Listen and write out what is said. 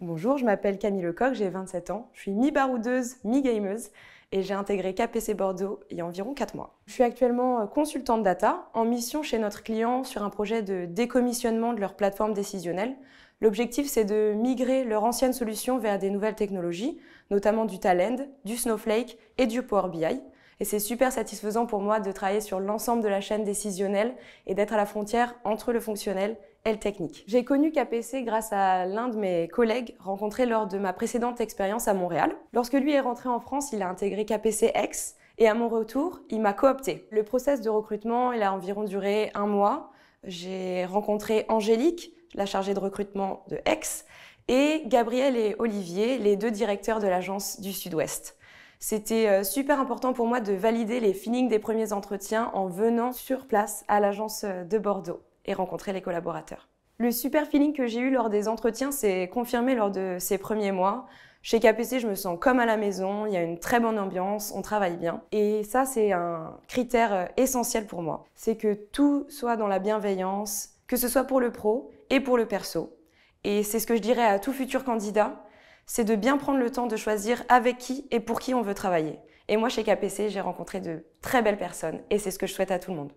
Bonjour, je m'appelle Camille Lecoq, j'ai 27 ans, je suis mi-baroudeuse, mi-gameuse et j'ai intégré KPC Bordeaux il y a environ 4 mois. Je suis actuellement euh, consultante data en mission chez notre client sur un projet de décommissionnement de leur plateforme décisionnelle. L'objectif c'est de migrer leur ancienne solution vers des nouvelles technologies, notamment du Talend, du Snowflake et du Power BI. Et c'est super satisfaisant pour moi de travailler sur l'ensemble de la chaîne décisionnelle et d'être à la frontière entre le fonctionnel et le technique. J'ai connu KPC grâce à l'un de mes collègues rencontré lors de ma précédente expérience à Montréal. Lorsque lui est rentré en France, il a intégré KPCX et à mon retour, il m'a coopté. Le process de recrutement, il a environ duré un mois. J'ai rencontré Angélique, la chargée de recrutement de X, et Gabriel et Olivier, les deux directeurs de l'agence du Sud-Ouest. C'était euh, super important pour moi de valider les feelings des premiers entretiens en venant sur place à l'agence euh, de Bordeaux et rencontrer les collaborateurs. Le super feeling que j'ai eu lors des entretiens s'est confirmé lors de ces premiers mois. Chez KPC, je me sens comme à la maison, il y a une très bonne ambiance, on travaille bien. Et ça, c'est un critère euh, essentiel pour moi. C'est que tout soit dans la bienveillance, que ce soit pour le pro et pour le perso. Et c'est ce que je dirais à tout futur candidat c'est de bien prendre le temps de choisir avec qui et pour qui on veut travailler. Et moi, chez KPC, j'ai rencontré de très belles personnes et c'est ce que je souhaite à tout le monde.